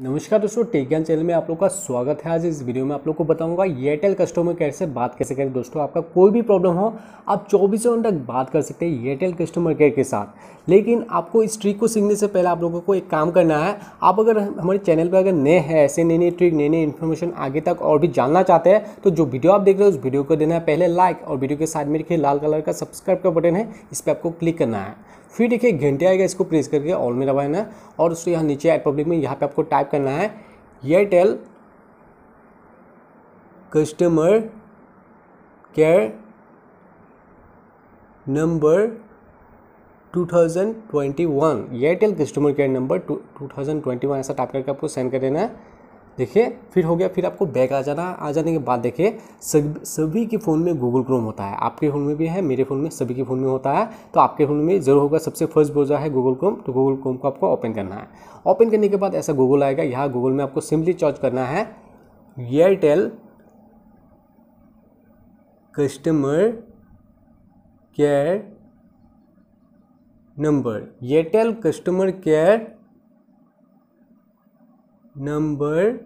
नमस्कार दोस्तों टेक ज्ञान चैनल में आप लोग का स्वागत है आज इस वीडियो में आप लोग को बताऊंगा एयरटेल कस्टमर केयर से बात कैसे करें दोस्तों आपका कोई भी प्रॉब्लम हो आप चौबीसों घंटे बात कर सकते हैं एयरटेल कस्टमर केयर के साथ लेकिन आपको इस ट्रिक को सीखने से पहले आप लोगों को एक काम करना है आप अगर हमारे चैनल पर अगर नए हैं ऐसे नई नई ट्रिक नई नई इन्फॉर्मेशन आगे तक और भी जानना चाहते हैं तो जो वीडियो आप देख रहे हो उस वीडियो को देना है पहले लाइक और वीडियो के साथ में देखिए लाल कलर का सब्सक्राइब का बटन है इस पर आपको क्लिक करना है फिर देखिए घंटे आएगा इसको प्रेस करके ऑल में दबाना है और उसको यहाँ नीचे एड पब्लिक में यहाँ पर आपको टाइप टाइप करना है Airtel customer care number 2021 Airtel customer care number 2021 ऐसा टाइप करके आपको सेंड कर देना है देखिए फिर हो गया फिर आपको बैग आ जाना आ जाने के बाद देखिए सब सभी के फ़ोन में गूगल क्रोम होता है आपके फ़ोन में भी है मेरे फ़ोन में सभी के फ़ोन में होता है तो आपके फ़ोन में जरूर होगा सबसे फर्स्ट बोझा है गूगल क्रोम तो गूगल क्रोम को आपको ओपन करना है ओपन करने के बाद ऐसा गूगल आएगा यहाँ गूगल में आपको सिम्पली सर्च करना है Airtel customer care number Airtel customer care number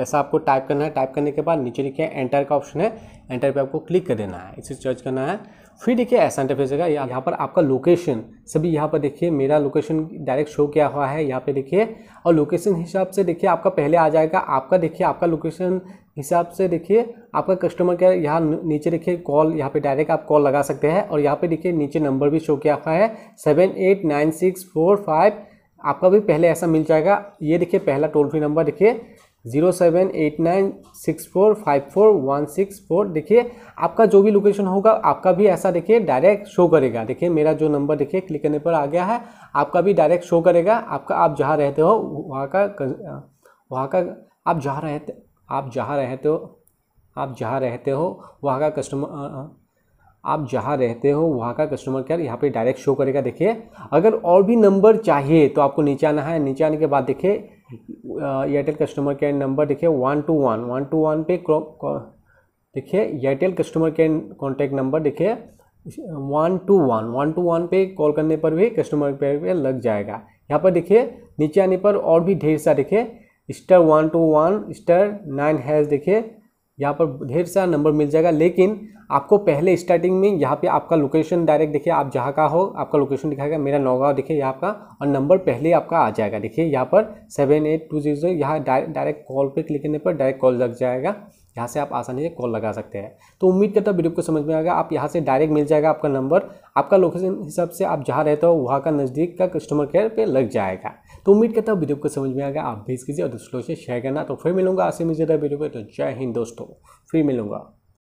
ऐसा आपको टाइप करना है टाइप करने के बाद नीचे लिखे एंटर का ऑप्शन है एंटर पे आपको क्लिक कर देना है इसे सर्च करना है फिर देखिए ऐसा इंटरफेस होगा यहाँ पर आपका लोकेशन सभी यहाँ पर देखिए मेरा लोकेशन डायरेक्ट शो किया हुआ है यहाँ पे देखिए और लोकेशन हिसाब से देखिए आपका पहले आ जाएगा आपका देखिए आपका लोकेशन हिसाब से देखिए आपका कस्टमर केयर यहाँ नीचे देखिए कॉल यहाँ पे डायरेक्ट आप कॉल लगा सकते हैं और यहाँ पे देखिए नीचे नंबर भी शो किया हुआ है seven eight nine six four five आपका भी पहले ऐसा मिल जाएगा ये देखिए पहला टोल फ्री नंबर देखिए zero seven eight nine six four five four one six four देखिए आपका जो भी लोकेशन होगा आपका भी ऐसा देखिए डायरेक्ट शो करेगा देखिए मेरा जो नंबर देखिए क्लिक करने पर आ गया है आपका भी डायरेक्ट शो करेगा आपका आप जहाँ रहते हो वहाँ का वहाँ का आप जहाँ रहते आप जहाँ रहते हो आप जहाँ रहते हो वहाँ का कस्टमर आप जहाँ रहते हो वहाँ का कस्टमर केयर यहाँ पे डायरेक्ट शो करेगा देखिए अगर और भी नंबर चाहिए तो आपको नीचे आना है नीचे आने के बाद देखिए एयरटेल कस्टमर केयर नंबर देखिए one two one one two one पे देखिए Airtel customer care contact number देखिए one two one one two one पे कॉल करने पर भी कस्टमर केयर पर लग जाएगा यहाँ पर देखिए नीचे आने पर और भी ढेर सा देखिए star one two one star nine hash देखिए यहाँ पर ढेर सारा नंबर मिल जाएगा लेकिन आपको पहले स्टार्टिंग में यहाँ पे आपका लोकेशन डायरेक्ट देखिए आप जहाँ का हो आपका लोकेशन दिखाएगा मेरा नौगांव देखिए यहाँ का और नंबर पहले आपका आ जाएगा देखिए यहाँ पर सेवन एट टू जीरो यहाँ डायरेक्ट कॉल पे क्लिक करने पर डायरेक्ट कॉल लग जाएगा यहाँ से आप आसानी से कॉल लगा सकते हैं तो उम्मीद करता हूँ वीडियो को समझ में आएगा आप यहाँ से डायरेक्ट मिल जाएगा आपका नंबर आपका लोकेशन हिसाब से आप जहाँ रहते हो वहाँ का नज़दीक का कस्टमर केयर पे लग जाएगा तो उम्मीद करता हूँ वीडियो को समझ में आएगा आप भेज कीजिए और दूसरों से शेयर करना तो फिर मिलूंगा आसे मुझे वीडियो पर तो जय हिंद दोस्तों फिर मिलूंगा